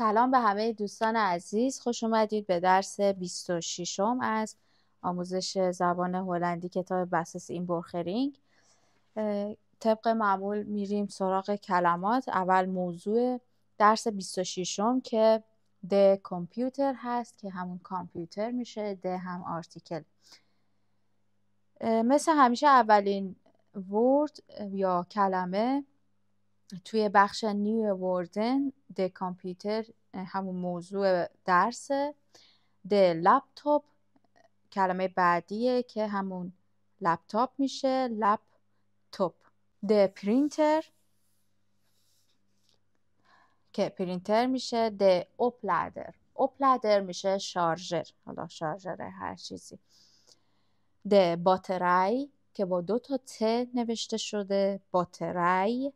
سلام به همه دوستان عزیز خوش اومدید به درس 26 م از آموزش زبان هلندی کتاب بسس این برخرینگ طبق معمول میریم سراغ کلمات اول موضوع درس 26 م که د کامپیوتر هست که همون کامپیوتر میشه د هم آرتیکل مثل همیشه اولین ورد یا کلمه توی بخش نیو وردن د کامپیوتر همون موضوع درس د لپتاپ کلمه بعدیه که همون لپتاپ میشه لپ توپ پرینتر که پرینتر میشه د اوپلادر اوپلادر میشه شارژر حالا شارژر هر چیزی د باتری که با دو تا ت نوشته شده باترای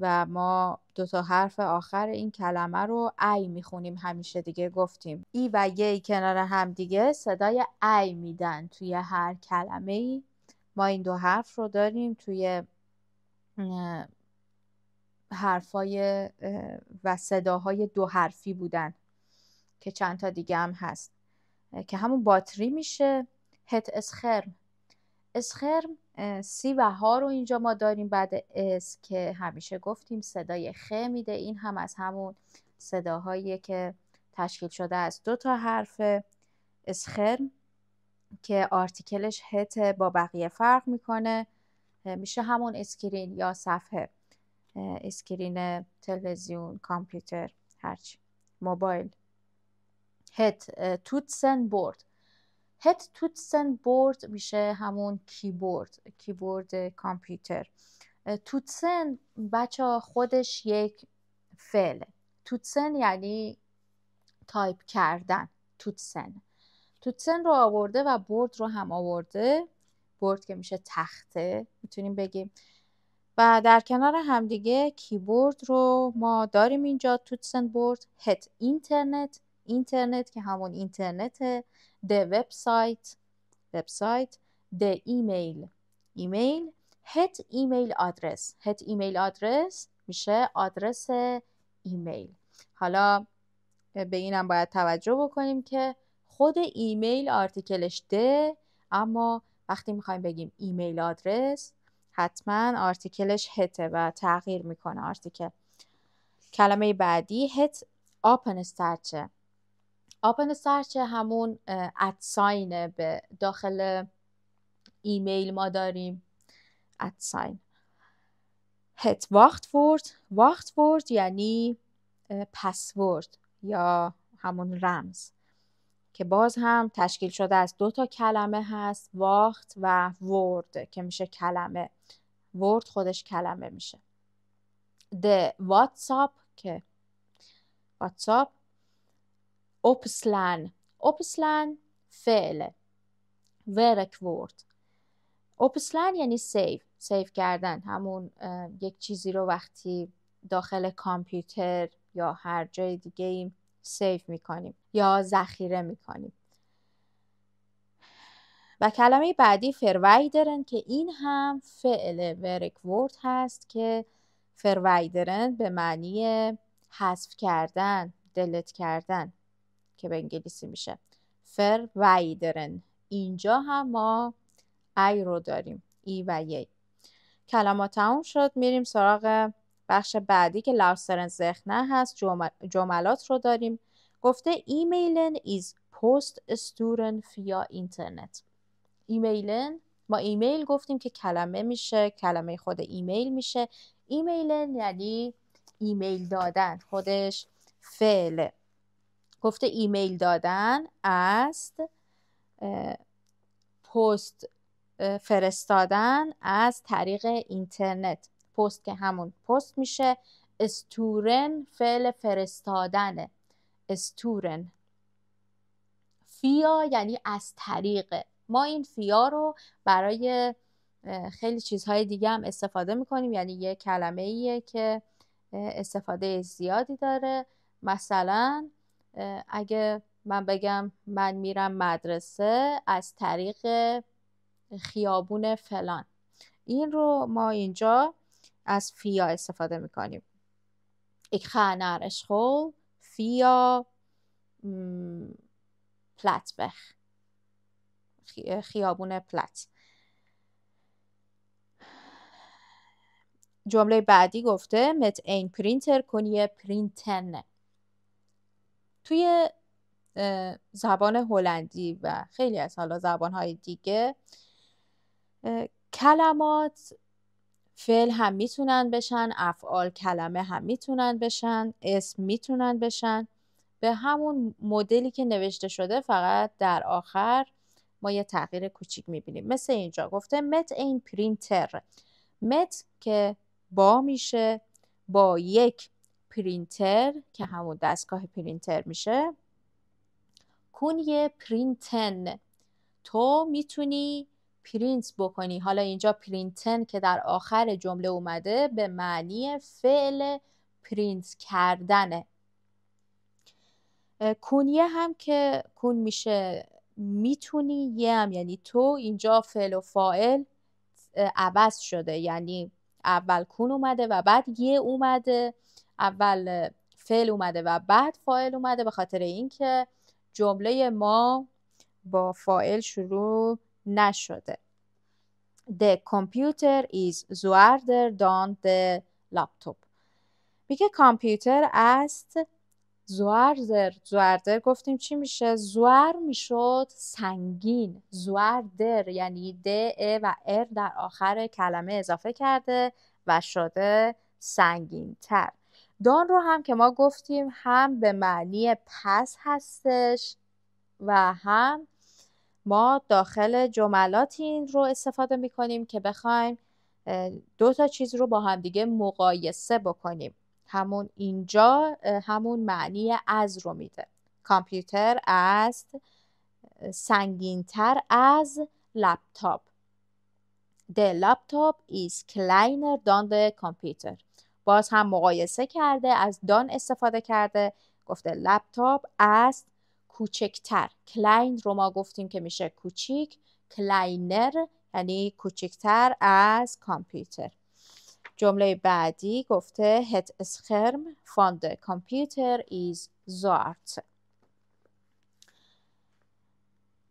و ما دو تا حرف آخر این کلمه رو ای میخونیم همیشه دیگه گفتیم ای و یی کنار هم دیگه صدای ای میدن توی هر کلمه ای ما این دو حرف رو داریم توی حرفای و صداهای دو حرفی بودن که چند تا دیگه هم هست که همون باتری میشه هت از خرم اسخرم سی و ها رو اینجا ما داریم بعد اس که همیشه گفتیم صدای خ میده این هم از همون صداهایی که تشکیل شده از دو تا حرف اسخرم که آرتیکلش هت با بقیه فرق میکنه میشه همون اسکرین یا صفحه اسکرین تلویزیون کامپیوتر هرچی موبایل هت توتسن بورد هت توتسن بورد میشه همون کیبورد کیبورد کامپیوتر توتسن بچه خودش یک فعله توتسن یعنی تایپ کردن توتسن توتسن رو آورده و برد رو هم آورده برد که میشه تخته میتونیم بگیم و در کنار همدیگه کیبورد رو ما داریم اینجا توتسن برد هت اینترنت اینترنت که همون اینترنته the website website the email email head email address head email address میشه آدرس ایمیل حالا به اینم باید توجه بکنیم که خود ایمیل آرتیکلش ده اما وقتی میخوایم بگیم ایمیل آدرس حتما آرتیکلش هته و تغییر میکنه آرتیکل کلمه بعدی هت آپن استرچه آپن سرچ همون ادساین به داخل ایمیل ما داریم ادساین هت وقت ورد یعنی پسورد یا همون رمز که باز هم تشکیل شده از دو تا کلمه هست وقت و ورد که میشه کلمه ورد خودش کلمه میشه د واتساپ که واتساپ opslaan. فعل فعله ورکورد اپسلن یعنی سیو سیو کردن همون یک چیزی رو وقتی داخل کامپیوتر یا هر جای دیگه ایم سیو میکنیم یا ذخیره میکنیم و کلمه بعدی فرویدرن که این هم فعل ورکورد هست که فرویدرن به معنی حذف کردن دلت کردن که به انگلیسی میشه فر ویدرن اینجا هم ما ای رو داریم ای و یه کلمات تموم شد میریم سراغ بخش بعدی که لاوسرن زخنه هست جملات رو داریم گفته ایمیلن ایز پست استورن فیا اینترنت ایمیلن ما ایمیل گفتیم که کلمه میشه کلمه خود ایمیل میشه ایمیلن یعنی ایمیل دادن خودش فعله گفته ایمیل دادن است پست فرستادن از طریق اینترنت پست که همون پست میشه استورن فعل فرستادن استورن فیا یعنی از طریق ما این فیا رو برای خیلی چیزهای دیگه هم استفاده میکنیم یعنی یه کلمه ایه که استفاده زیادی داره مثلا اگه من بگم من میرم مدرسه از طریق خیابون فلان این رو ما اینجا از فیا استفاده میکنیم یک خانر اشخول فیا پلت بخ خیابون پلت جمله بعدی گفته مت این پرینتر کنیه پرینتنه توی زبان هلندی و خیلی از حالا زبانهای دیگه کلمات فعل هم میتونن بشن افعال کلمه هم میتونن بشن اسم میتونن بشن به همون مدلی که نوشته شده فقط در آخر ما یه تغییر کوچیک میبینیم مثل اینجا گفته مت این پرینتر مت که با میشه با یک پرینتر که همون دستگاه پرینتر میشه کونی پرینتن تو میتونی پرینت بکنی حالا اینجا پرینتن که در آخر جمله اومده به معنی فعل پرینت کردنه کونیه هم که کون میشه میتونی یه هم یعنی تو اینجا فعل و فاعل عوض شده یعنی اول کون اومده و بعد یه اومده اول فعل اومده و بعد فاعل اومده به خاطر اینکه جمله ما با فاعل شروع نشده The computer is زوردر than the laptop میگه کامپیوتر است زوردر زوردر گفتیم چی میشه زور میشد سنگین زوردر یعنی د ا و ار در آخر کلمه اضافه کرده و شده سنگین تر دان رو هم که ما گفتیم هم به معنی پس هستش و هم ما داخل جملات این رو استفاده می کنیم که بخوایم دو تا چیز رو با همدیگه مقایسه بکنیم همون اینجا همون معنی از رو میده کامپیوتر است سنگینتر از لپتاپ The laptop is kleiner than the computer باز هم مقایسه کرده از دان استفاده کرده گفته لپتاپ از کوچکتر کلین رو ما گفتیم که میشه کوچیک کلینر یعنی کوچکتر از کامپیوتر جمله بعدی گفته هت اسخرم فاند کامپیوتر ایز زارت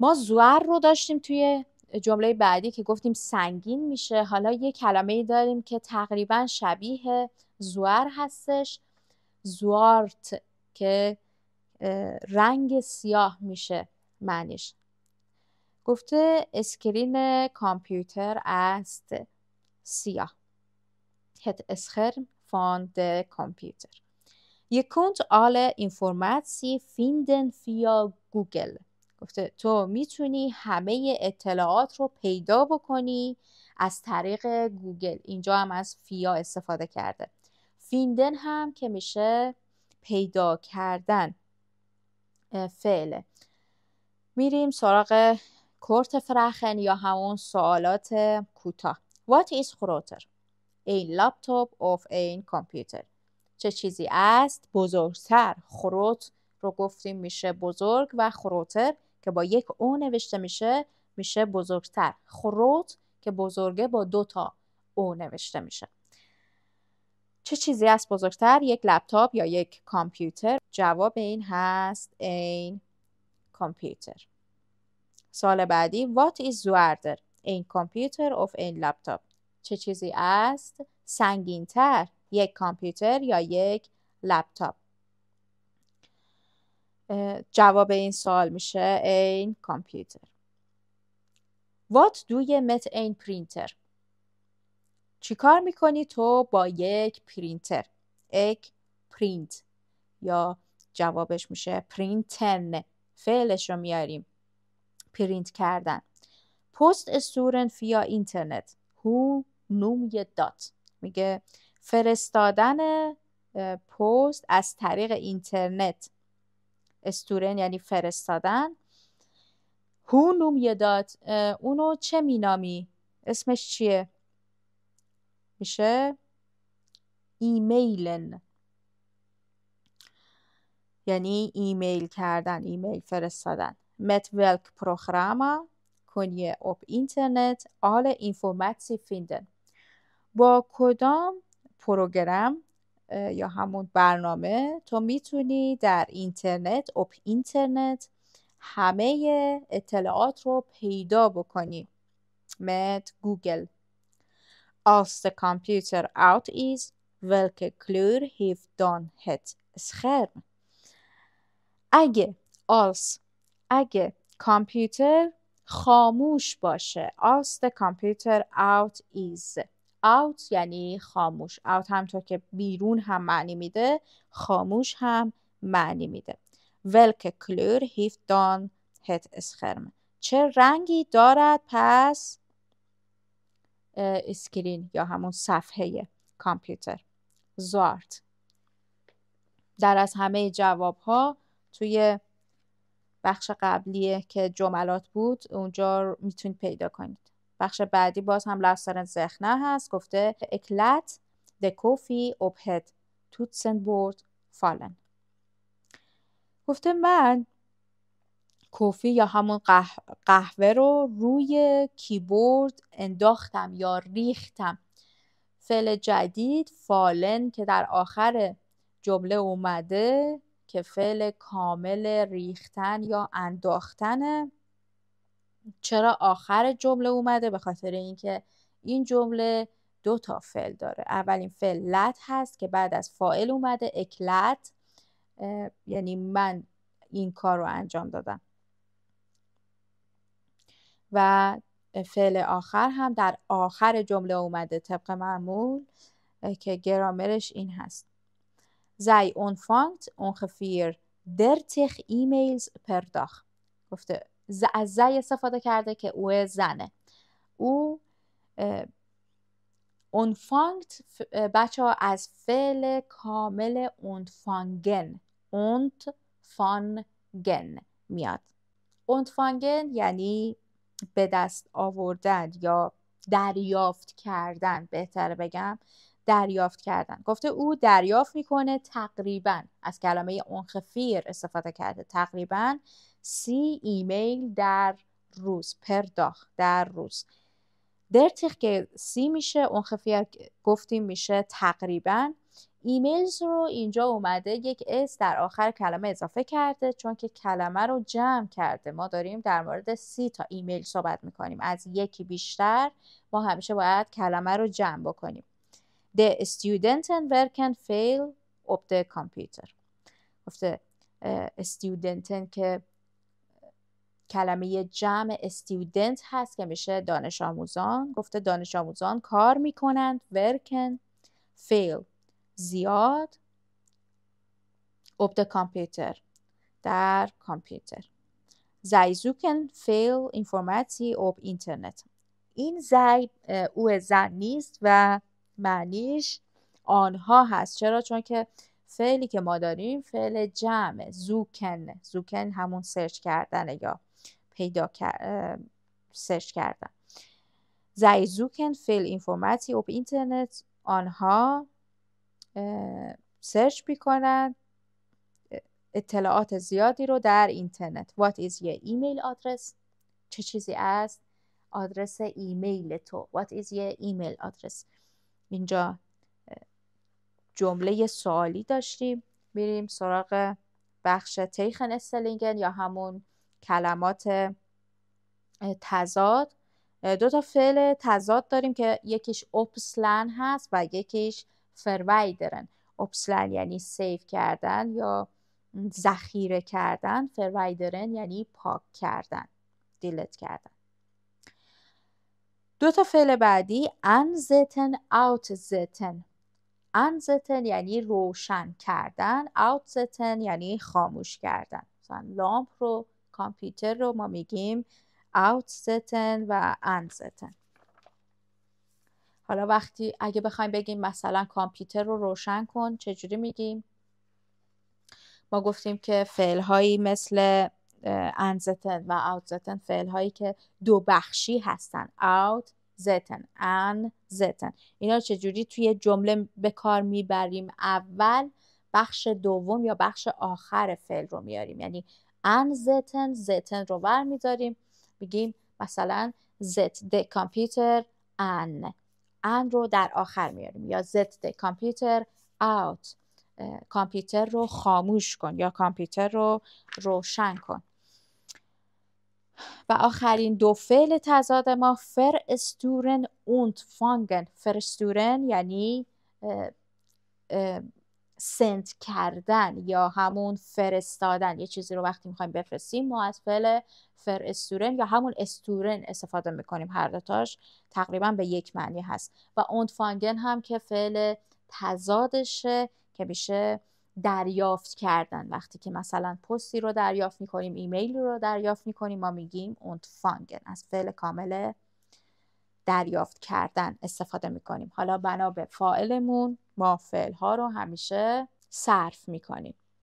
ما زوار رو داشتیم توی جمله بعدی که گفتیم سنگین میشه حالا یه کلمه ای داریم که تقریبا شبیه زوار هستش زوارت که رنگ سیاه میشه معنیش گفته اسکرین کامپیوتر است سیاه هت اسخرم فان د کامپیوتر یکونت آل اینفورماتسی فیندن فیا گوگل گفته تو میتونی همه اطلاعات رو پیدا بکنی از طریق گوگل اینجا هم از فیا استفاده کرده فیندن هم که میشه پیدا کردن فعله میریم سراغ کورت فرخن یا همون سوالات کوتاه What is خروتر؟ این لپتاپ of این کامپیوتر چه چیزی است بزرگتر خروت رو گفتیم میشه بزرگ و خروتر که با یک او نوشته میشه میشه بزرگتر خروت که بزرگه با دو تا او نوشته میشه چه چیزی است بزرگتر یک لپتاپ یا یک کامپیوتر جواب این هست این کامپیوتر سال بعدی what is زوردر این کامپیوتر of این لپتاپ چه چیزی است سنگینتر یک کامپیوتر یا یک لپتاپ جواب این سوال میشه این کامپیوتر What do you met این پرینتر چی کار میکنی تو با یک پرینتر یک پرینت یا جوابش میشه پرینتن فعلش رو میاریم پرینت کردن پست استورن via اینترنت هو نوم دات میگه فرستادن پست از طریق اینترنت استورن یعنی فرستادن هو نوم داد اونو چه مینامی اسمش چیه میشه ایمیلن یعنی ایمیل کردن ایمیل فرستادن مت ولک پروگراما کنیه اوب اینترنت آل اینفورماتسی فیندن با کدام پروگرام یا همون برنامه تو میتونی در اینترنت اپ اینترنت همه اطلاعات رو پیدا بکنی مت گوگل از the computer out is, welke kleur heeft dan het scherm? اگه als اگه کامپیوتر خاموش باشه as the computer out is out یعنی خاموش out همطور که بیرون هم معنی میده خاموش هم معنی میده ولک کلور heeft dan het scherm چه رنگی دارد پس اسکرین یا همون صفحه کامپیوتر زارت در از همه جواب ها توی بخش قبلی که جملات بود اونجا میتونید پیدا کنید بخش بعدی باز هم لاسترن زخنه هست گفته اکلت دکوفی اوبهد توتسن بورد فالن گفته من کوفی یا همون قهوه رو روی کیبورد انداختم یا ریختم فعل جدید فالن که در آخر جمله اومده که فعل کامل ریختن یا انداختنه. چرا آخر جمله اومده به خاطر اینکه این جمله دو تا فعل داره اولین فعل لت هست که بعد از فاعل اومده اکلت یعنی من این کار رو انجام دادم و فعل آخر هم در آخر جمله اومده طبق معمول که گرامرش این هست زی اون فانت اون خفیر درتخ ایمیلز پرداخت گفته از زی استفاده کرده که او زنه او اونفانگت بچه ها از فعل کامل اونفانگن اونت فانگن میاد اونت یعنی به دست آوردن یا دریافت کردن بهتر بگم دریافت کردن گفته او دریافت میکنه تقریبا از کلمه اونخفیر استفاده کرده تقریبا سی ایمیل در روز پرداخت در روز درتیخ که سی میشه اونخفیر گفتیم میشه تقریبا ایمیلز رو اینجا اومده یک اس در آخر کلمه اضافه کرده چون که کلمه رو جمع کرده ما داریم در مورد سی تا ایمیل صحبت میکنیم از یکی بیشتر ما همیشه باید کلمه رو جمع بکنیم the student and work and fail of the computer of uh, که uh, کلمه جمع استیودنت هست که میشه دانش آموزان گفته دانش آموزان کار میکنند ورکن فیل زیاد اب کامپیوتر در کامپیوتر زایزوکن فیل اینفورماتی اوب اینترنت این زای uh, او زن نیست و معنیش آنها هست چرا چون که فعلی که ما داریم فعل جمع زوکن زوکن همون سرچ کردن یا پیدا سرچ کردن زای زوکن فعل اینفورماتی اوپ اینترنت آنها سرچ میکنن اطلاعات زیادی رو در اینترنت What is your ایمیل آدرس؟ چه چیزی است؟ آدرس ایمیل تو What is your ایمیل آدرس؟ اینجا جمله سوالی داشتیم میریم سراغ بخش تیخن استلینگن یا همون کلمات تضاد دو تا فعل تضاد داریم که یکیش اپسلن هست و یکیش فرویدرن اپسلن یعنی سیف کردن یا ذخیره کردن فرویدرن یعنی پاک کردن دیلت کردن دو تا فعل بعدی انزتن آوت زتن انزتن یعنی روشن کردن آوت یعنی خاموش کردن مثلا لامپ رو کامپیوتر رو ما میگیم آوت و انزتن حالا وقتی اگه بخوایم بگیم مثلا کامپیوتر رو روشن کن چجوری میگیم ما گفتیم که فعل هایی مثل انزتن و آوتزتن فعل هایی که دو بخشی هستن آوت زتن ان زتن اینا چجوری توی جمله به کار میبریم اول بخش دوم یا بخش آخر فعل رو میاریم یعنی ان زتن زتن رو ور میداریم بگیم مثلا زت د کامپیوتر ان ان رو در آخر میاریم یا زت د کامپیوتر آوت کامپیوتر رو خاموش کن یا کامپیوتر رو روشن کن و آخرین دو فعل تضاد ما فر استورن اونت فانگن فرستورن یعنی سنت کردن یا همون فرستادن یه چیزی رو وقتی میخوایم بفرستیم ما از فعل فر استورن یا همون استورن استفاده میکنیم هر دوتاش تقریبا به یک معنی هست و اونت فانگن هم که فعل تضادشه که میشه دریافت کردن وقتی که مثلا پستی رو دریافت میکنیم ایمیلی رو دریافت میکنیم ما میگیم اونت از فعل کامل دریافت کردن استفاده میکنیم حالا بنا به فاعلمون ما فعل ها رو همیشه صرف میکنیم